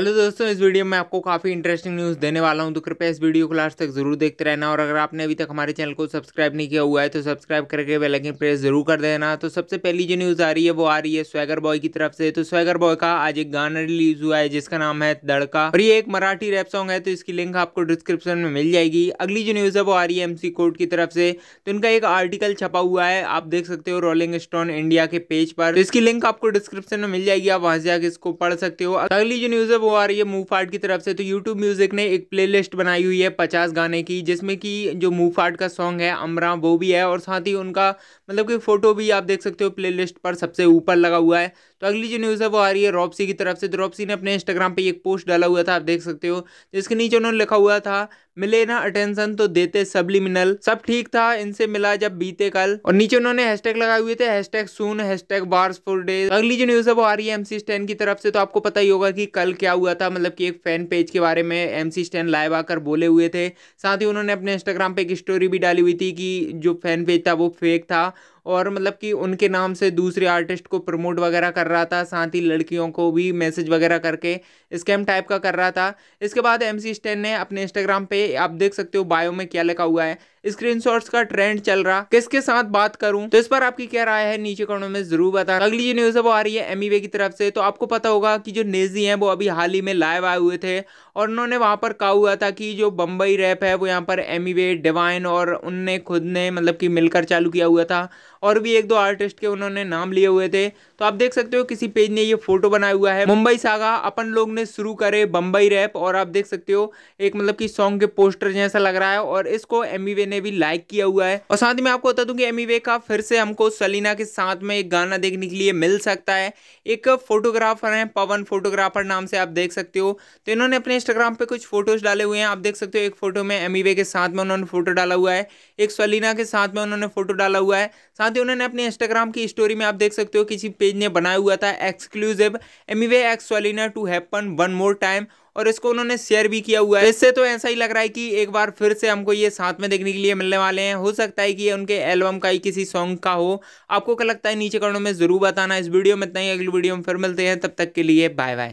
hello दोस्तों इस video में आपको काफ़ी इंटरेस्टिंग न्यूज़ देने वाला हूं तो कृपया इस वीडियो को लास्ट तक जरूर देखते रहना और अगर आपने अभी तक हमारे चैनल को सब्सक्राइब नहीं किया हुआ है तो सब्सक्राइब करके बेल आइकन प्रेस जरूर कर देना तो सबसे पहली जो न्यूज़ आ रही है वो आ रही है स्वैगर बॉय की तरफ से तो स्वैगर बॉय का आज एक गाना रिलीज हुआ है जिसका नाम है दड़का और ये एक मराठी रैप सॉन्ग है तो इसकी लिंक आपको डिस्क्रिप्शन में मिल जाएगी अगली जो न्यूज़ है वो आ रही है एम कोर्ट की तरफ से तो इनका एक आर्टिकल छपा हुआ है आप देख सकते हो रोलिंग स्टोन इंडिया के पेज पर तो इसकी लिंक आपको डिस्क्रिप्शन में मिल जाएगी आप वहां से जाकर इसको पढ़ सकते हो अगली जो न्यूज़ है वो आ रही है मूव फार्ट की तरफ से तो यूट्यूब म्यूज़िक ने एक प्लेलिस्ट बनाई हुई है पचास गाने की जिसमें कि जो मूव फार्ट का सॉन्ग है अमरा वो भी है और साथ ही उनका मतलब कि फ़ोटो भी आप देख सकते हो प्लेलिस्ट पर सबसे ऊपर लगा हुआ है तो अगली जो न्यूज़ है वो आ रही है रॉपसी की तरफ से तो रॉपसी ने अपने इंस्टाग्राम पर एक पोस्ट डाला हुआ था आप देख सकते हो जिसके नीचे उन्होंने लिखा हुआ था मिले ना अटेंशन तो देते सबलिमिनल सब ठीक था इनसे मिला जब बीते कल और नीचे उन्होंने हैशटैग लगाए हुए थे hashtag soon hashtag bars four days अगली जो न्यूज़ है वो आ रही है एमसी स्टैन की तरफ से तो आपको पता ही होगा कि कल क्या क्या हुआ था मतलब कि एक फैन पेज के बारे में एम सी स्टैन लाइव आकर बोले हुए थे साथ ही उन्होंने अपने इंस्टाग्राम पर एक स्टोरी भी डाली हुई थी कि जो फैन पेज था वो फेक था और मतलब कि उनके नाम से दूसरे आर्टिस्ट को प्रमोट वगैरह कर रहा था साथ ही लड़कियों को भी मैसेज वगैरह करके स्कैम टाइप का कर रहा था इसके बाद एम सी स्टैन ने अपने इंस्टाग्राम पे आप देख सकते हो बायो में क्या लिखा हुआ है स्क्रीनशॉट्स का ट्रेंड चल रहा किसके साथ बात करूं तो इस पर आपकी क्या राय है नीचे कमेंट में जरूर बता अगली जो न्यूज है वो आ रही है वे e की तरफ से तो आपको पता होगा कि जो नेजी हैं वो अभी हाल ही में लाइव आए हुए थे और उन्होंने वहां पर कहा हुआ था कि जो बम्बई रैप है वो यहाँ पर वे डिवाइन e और उनने खुद ने मतलब कि मिलकर चालू किया हुआ था और भी एक दो आर्टिस्ट के उन्होंने नाम लिए हुए थे तो आप देख सकते हो किसी पेज ने ये फोटो बनाया हुआ है मुंबई सागा अपन लोग ने शुरू करे बम्बई रैप और आप देख सकते हो एक मतलब कि सॉन्ग के पोस्टर जैसा लग रहा है और इसको एम ने भी लाइक किया हुआ है और साथ ही मैं आपको बता दूं कि एम का फिर से हमको सलीना के साथ में एक गाना देखने के लिए मिल सकता है एक फोटोग्राफर है पवन फोटोग्राफर नाम से आप देख सकते हो तो इन्होंने अपने इंस्टाग्राम पे कुछ फोटोज डाले हुए हैं आप देख सकते हो एक फोटो में एमीवे के साथ में उन्होंने फोटो डाला हुआ है एक सलीना के साथ में उन्होंने फोटो डाला हुआ है साथ साथ ही उन्होंने अपने इंस्टाग्राम की स्टोरी में आप देख सकते हो किसी पेज ने बनाया हुआ था एक्सक्लूसिव एमीवे एक्स सोलिना to happen one more time और इसको उन्होंने शेयर भी किया हुआ है इससे तो ऐसा ही लग रहा है कि एक बार फिर से हमको ये साथ में देखने के लिए मिलने वाले हैं हो सकता है कि ये उनके एल्बम का ही किसी सॉन्ग का हो आपको क्या लगता है नीचे कमेंट में जरूर बताना इस वीडियो में इतना ही अगली वीडियो में फिर मिलते हैं तब तक के लिए बाय बाय